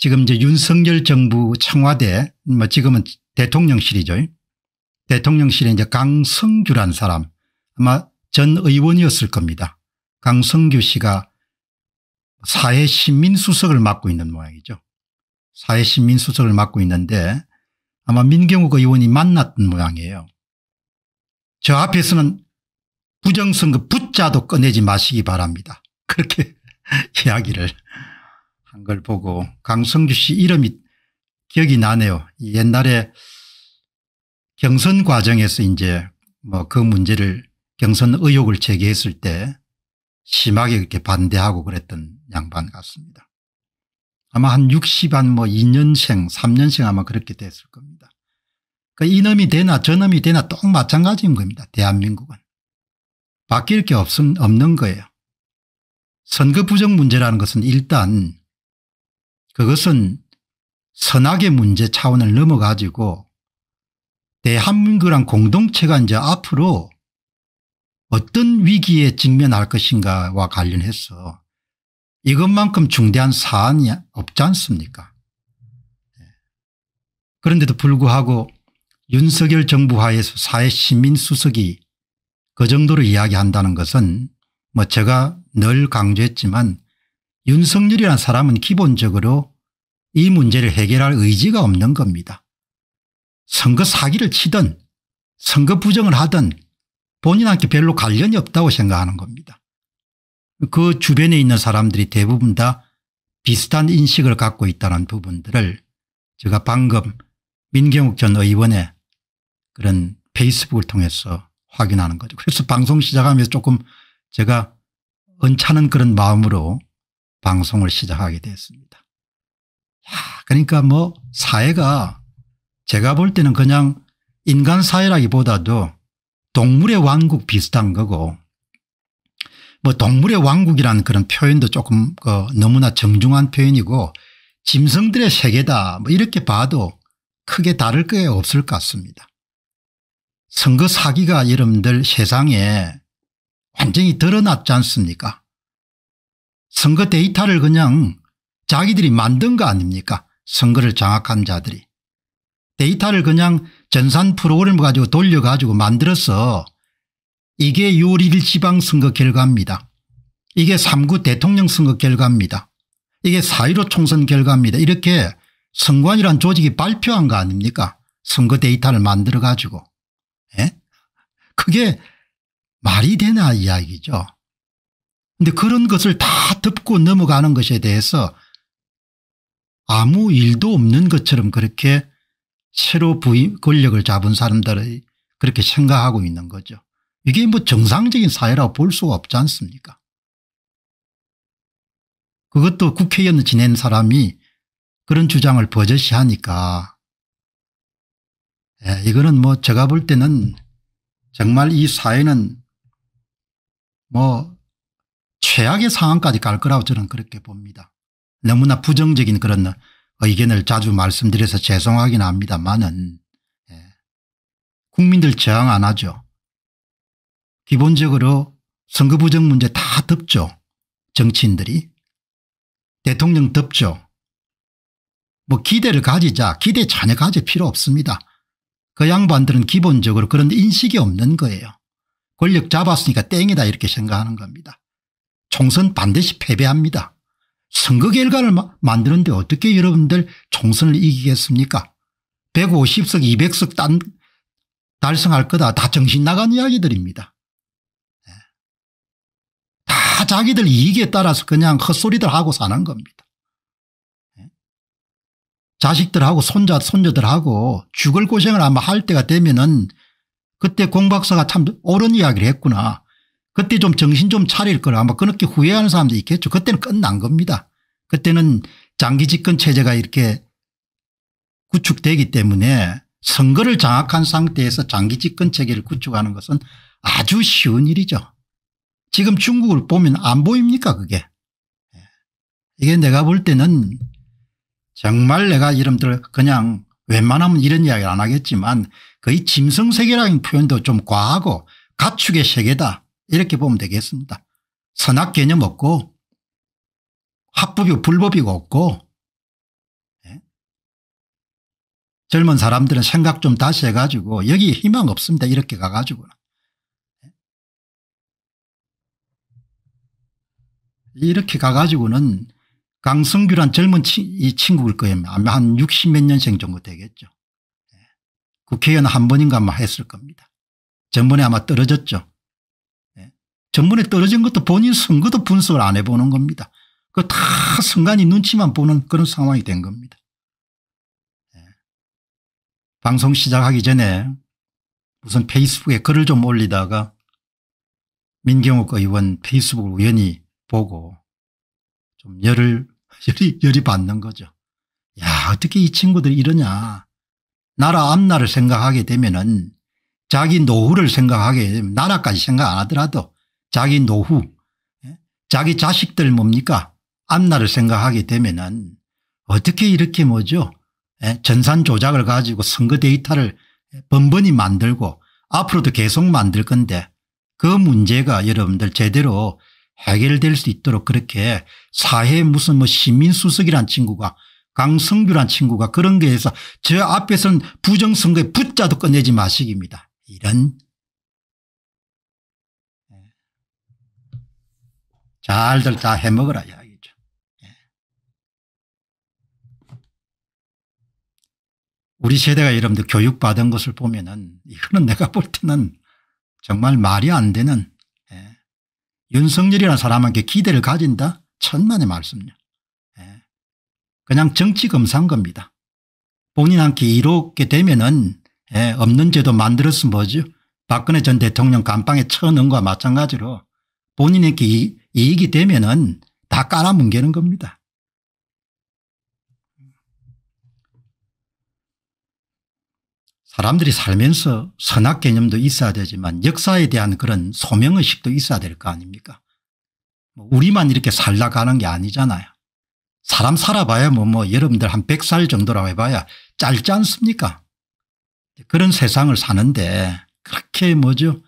지금 이제 윤석열 정부 청와대 뭐 지금은 대통령실이죠. 대통령실에 이제 강성규란 사람 아마 전 의원이었을 겁니다. 강성규 씨가 사회시민수석을 맡고 있는 모양이죠. 사회시민수석을 맡고 있는데 아마 민경욱 의원이 만났던 모양이에요. 저 앞에서는 부정선거 붙자도 꺼내지 마시기 바랍니다. 그렇게 이야기를 한걸 보고 강성주 씨 이름이 기억이 나네요. 옛날에 경선 과정에서 이제 뭐 그 문제를 경선 의혹을 제기했을 때 심하게 그렇게 반대하고 그랬던 양반 같습니다. 아마 한 60 한 뭐 2년생 3년생 아마 그렇게 됐을 겁니다. 그 이놈이 되나 저놈이 되나 똑 마찬가지인 겁니다. 대한민국은. 바뀔 게 없음, 없는 거예요. 선거 부정 문제라는 것은 일단 그것은 선악의 문제 차원을 넘어가지고 대한민국이란 공동체가 이제 앞으로 어떤 위기에 직면할 것인가와 관련해서 이것만큼 중대한 사안이 없지 않습니까 예. 그런데도 불구하고 윤석열 정부 하에서 사회시민수석이 그 정도로 이야기한다는 것은 뭐 제가 늘 강조했지만 윤석열이라는 사람은 기본적으로 이 문제를 해결할 의지가 없는 겁니다. 선거 사기를 치든 선거 부정을 하든 본인한테 별로 관련이 없다고 생각하는 겁니다. 그 주변에 있는 사람들이 대부분 다 비슷한 인식을 갖고 있다는 부분들을 제가 방금 민경욱 전 의원의 그런 페이스북을 통해서 확인하는 거죠. 그래서 방송 시작하면서 조금 제가 언짢은 그런 마음으로 방송을 시작하게 됐습니다. 야, 그러니까 뭐 사회가 제가 볼 때는 그냥 인간 사회라기보다도 동물의 왕국 비슷한 거고 뭐 동물의 왕국이라는 그런 표현도 조금 그 너무나 정중한 표현이고 짐승들의 세계다 뭐 이렇게 봐도 크게 다를 게 없을 것 같습니다. 선거 사기가 여러분들 세상에 완전히 드러났지 않습니까 선거 데이터를 그냥 자기들이 만든 거 아닙니까 선거를 장악한 자들이. 데이터를 그냥 전산 프로그램 가지고 돌려가지고 만들어서 이게 6월 1일 지방선거 결과입니다. 이게 3구 대통령 선거 결과입니다. 이게 4.15 총선 결과입니다. 이렇게 선관이란 조직이 발표한 거 아닙니까 선거 데이터를 만들어 가지고. 예? 그게 말이 되나 이야기죠. 그런데 그런 것을 다 덮고 넘어가는 것에 대해서 아무 일도 없는 것처럼 그렇게 새로 부인 권력을 잡은 사람들이 그렇게 생각하고 있는 거죠. 이게 뭐 정상적인 사회라고 볼 수가 없지 않습니까 그것도 국회의원을 지낸 사람이 그런 주장을 버젓이 하니까 예, 이거는 뭐 제가 볼 때는 정말 이 사회는 뭐 최악의 상황까지 갈 거라고 저는 그렇게 봅니다. 너무나 부정적인 그런 의견을 자주 말씀드려서 죄송하긴 합니다만은 예. 국민들 저항 안 하죠. 기본적으로 선거 부정 문제 다 덮죠. 정치인들이. 대통령 덮죠. 뭐 기대를 가지자 기대 전혀 가질 필요 없습니다. 그 양반들은 기본적으로 그런 인식이 없는 거예요. 권력 잡았으니까 땡이다 이렇게 생각하는 겁니다. 총선 반드시 패배합니다. 선거 결과를 만드는데 어떻게 여러분들 총선을 이기겠습니까 150석 200석 단, 달성할 거다 다 정신 나간 이야기들입니다. 예. 다 자기들 이익에 따라서 그냥 헛소리들 하고 사는 겁니다. 예. 자식들하고 손자 손녀들하고 죽을 고생을 아마 할 때가 되면은 그때 공 박사가 참 옳은 이야기를 했구나 그때 좀 정신 좀 차릴 걸 아마 그렇게 후회하는 사람도 있겠죠. 그때는 끝난 겁니다. 그때는 장기 집권 체제가 이렇게 구축되기 때문에 선거를 장악한 상태에서 장기 집권 체계를 구축하는 것은 아주 쉬운 일이죠. 지금 중국을 보면 안 보입니까 그게. 예. 이게 내가 볼 때는 정말 내가 이름들 그냥 웬만하면 이런 이야기를 안 하겠지만 거의 짐승세계라는 표현도 좀 과하고 가축의 세계다. 이렇게 보면 되겠습니다. 선악 개념 없고 합법이고 불법이고 없고 예? 젊은 사람들은 생각 좀 다시 해가지고 여기 희망 없습니다. 이렇게 가가지고 예? 이렇게 가가지고는 강성규란 젊은 치, 이 친구일 거예요. 아마 한 60몇 년생 정도 되겠죠. 예. 국회의원 한 번인가 아마 했을 겁니다. 전번에 아마 떨어졌죠. 전문에 떨어진 것도 본인 선거도 분석을 안 해보는 겁니다. 그 다 순간이 눈치만 보는 그런 상황이 된 겁니다. 네. 방송 시작하기 전에 무슨 페이스북에 글을 좀 올리다가 민경욱 의원 페이스북을 우연히 보고 좀 열을 열이 열이 받는 거죠. 야 어떻게 이 친구들이 이러냐. 나라 앞날을 생각하게 되면은 자기 노후를 생각하게 되면 나라까지 생각 안 하더라도 자기 노후 예? 자기 자식들 뭡니까 앞날을 생각하게 되면은 어떻게 이렇게 뭐죠 예? 전산 조작을 가지고 선거 데이터를 번번이 만들고 앞으로도 계속 만들 건데 그 문제가 여러분들 제대로 해결될 수 있도록 그렇게 사회 무슨 뭐 시민수석이란 친구가 강성규란 친구가 그런 게해서저 앞에서는 부정선거에 붙자도 꺼내지 마시기입니다. 이런 잘들 다 해먹어라 이야기죠. 예. 우리 세대가 여러분들 교육받은 것을 보면 은 이거는 내가 볼 때는 정말 말이 안 되는 예. 윤석열이라는 사람한테 기대를 가진다? 천만의 말씀이요. 예. 그냥 정치 검사인 겁니다. 본인한테 이렇게 되면 은 예. 없는 제도 만들었으면 뭐죠? 박근혜 전 대통령 감방에 쳐넣은 거와 마찬가지로 본인에게 이익이 되면은 다 깔아뭉개는 겁니다. 사람들이 살면서 선악 개념도 있어야 되지만 역사에 대한 그런 소명의식도 있어야 될 거 아닙니까 뭐 우리만 이렇게 살다 가는 게 아니잖아요. 사람 살아봐야 뭐, 뭐 여러분들 한 100살 정도라고 해봐야 짧지 않습니까 그런 세상을 사는데 그렇게 뭐죠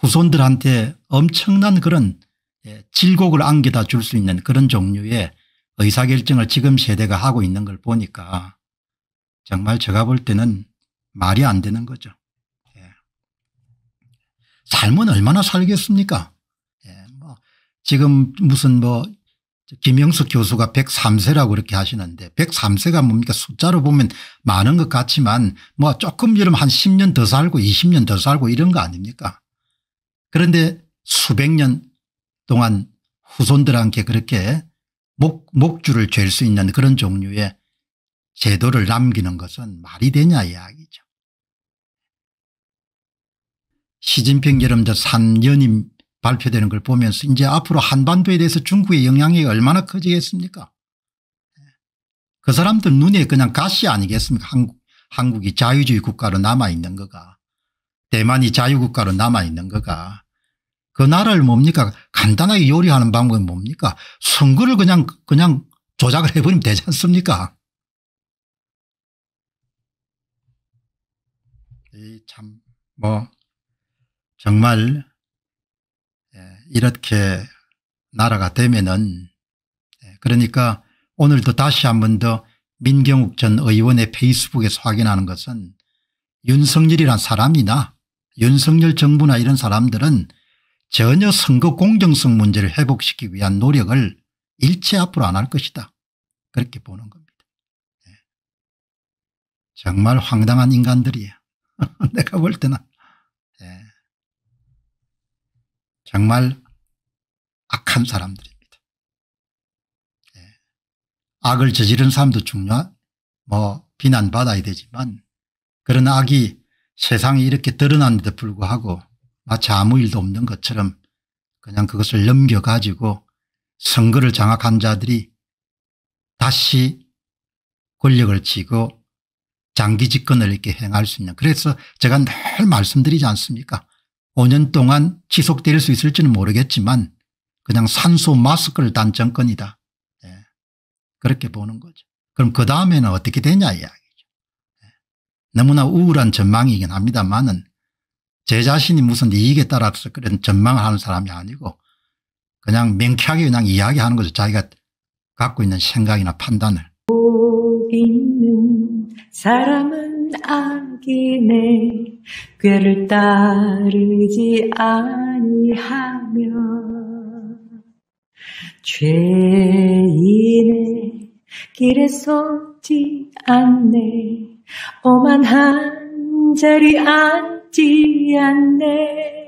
후손들한테 엄청난 그런 예, 질곡을 안겨다 줄 수 있는 그런 종류의 의사결정을 지금 세대가 하고 있는 걸 보니까 정말 제가 볼 때는 말이 안 되는 거죠. 예. 삶은 얼마나 살겠습니까? 예, 뭐 지금 무슨 뭐 김영석 교수가 103세라고 그렇게 하시는데 103세가 뭡니까 숫자로 보면 많은 것 같지만 뭐 조금 여름 한 10년 더 살고 20년 더 살고 이런 거 아닙니까 그런데 수백 년 동안 후손들한테 그렇게 목, 목줄을 죄 잴수 있는 그런 종류의 제도를 남기는 것은 말이 되냐 이야기죠. 시진핑 여름저 3년임 발표되는 걸 보면서 이제 앞으로 한반도에 대해서 중국의 영향이 얼마나 커지겠습니까 그 사람들 눈에 그냥 가시 아니겠습니까 한국, 한국이 자유주의 국가로 남아있는 거가 대만이 자유국가로 남아있는 거가 그 나라를 뭡니까 간단하게 요리하는 방법이 뭡니까 선거를 그냥 그냥 조작을 해버리면 되지 않습니까 참뭐 정말 예, 이렇게 나라가 되면은 예, 그러니까 오늘도 다시 한 번 더 민경욱 전 의원의 페이스북에서 확인하는 것은 윤석열이란 사람이나 윤석열 정부나 이런 사람들은 전혀 선거 공정성 문제를 회복시키기 위한 노력을 일체 앞으로 안 할 것이다. 그렇게 보는 겁니다. 네. 정말 황당한 인간들이야. 내가 볼 때는 네. 정말 악한 사람들입니다. 네. 악을 저지른 사람도 중요, 뭐 비난받아야 되지만 그런 악이 세상에 이렇게 드러났는데 불구하고 마치 아무 일도 없는 것처럼 그냥 그것을 넘겨가지고 선거를 장악한 자들이 다시 권력을 쥐고 장기 집권을 이렇게 행할 수 있는 그래서 제가 늘 말씀드리지 않습니까 5년 동안 지속될 수 있을지는 모르겠지만 그냥 산소 마스크를 단 정권이다 예. 그렇게 보는 거죠 그럼 그 다음에는 어떻게 되냐 이야기죠 예. 너무나 우울한 전망이긴 합니다만은 제 자신이 무슨 이익에 따라서 그런 전망을 하는 사람이 아니고 그냥 명쾌하게 그냥 이야기하는 거죠. 자기가 갖고 있는 생각이나 판단을. 복 있는 사람은 아기네 괴를 따르지 아니하며 죄인의 길에 서지 않네 오만한 jadi anti aneh